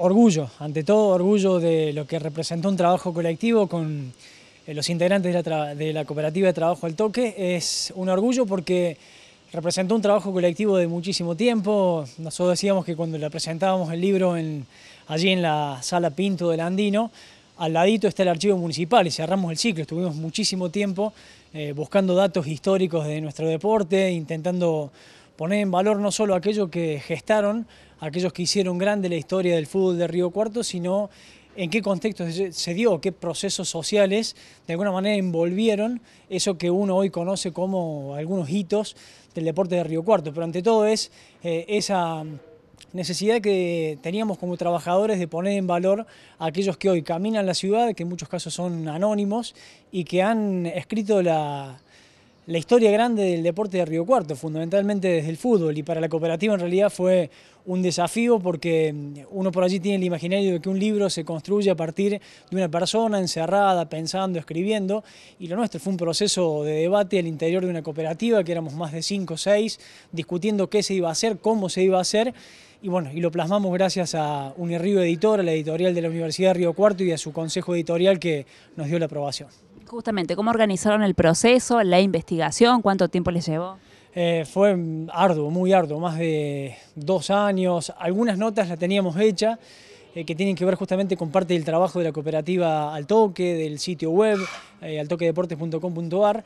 orgullo, ante todo orgullo de lo que representó un trabajo colectivo con eh, los integrantes de la, cooperativa de trabajo al toque. Es un orgullo porque representó un trabajo colectivo de muchísimo tiempo. Nosotros decíamos que cuando le presentábamos el libro allí en la sala Pinto del Andino, al ladito está el archivo municipal y cerramos el ciclo. Estuvimos muchísimo tiempo eh, buscando datos históricos de nuestro deporte, intentando poner en valor no solo aquello que gestaron aquellos que hicieron grande la historia del fútbol de Río Cuarto, sino en qué contexto se dio, qué procesos sociales de alguna manera envolvieron eso que uno hoy conoce como algunos hitos del deporte de Río Cuarto. Pero ante todo es eh, esa necesidad que teníamos como trabajadores de poner en valor a aquellos que hoy caminan la ciudad, que en muchos casos son anónimos y que han escrito la la historia grande del deporte de Río Cuarto, fundamentalmente desde el fútbol, y para la cooperativa en realidad fue un desafío porque mm, uno por allí tiene el imaginario de que un libro se construye a partir de una persona encerrada, pensando, escribiendo, y lo nuestro fue un proceso de debate al interior de una cooperativa, que éramos más de 5 o 6, discutiendo qué se iba a hacer, cómo se iba a hacer, y bueno, y lo plasmamos gracias a Unirío a la editorial de la Universidad de Río Cuarto y a su consejo editorial que nos dio la aprobación. Justamente, ¿cómo organizaron el proceso, la investigación? ¿Cuánto tiempo les llevó? Eh, fue arduo, muy arduo, más de dos años. Algunas notas las teníamos hechas eh, que tienen que ver justamente con parte del trabajo de la cooperativa Al Toque, del sitio web, eh, altoquedeportes.com.ar,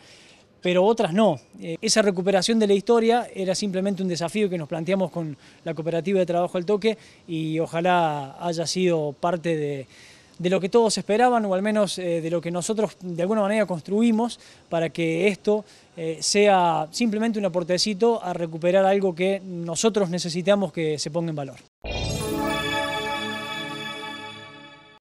pero otras no. esa recuperación de la historia era simplemente un desafío que nos planteamos con la cooperativa de trabajo Al Toque y ojalá haya sido parte de de lo que todos esperaban o al menos eh, de lo que nosotros de alguna manera construimos para que esto eh, sea simplemente un aportecito a recuperar algo que nosotros necesitamos que se ponga en valor.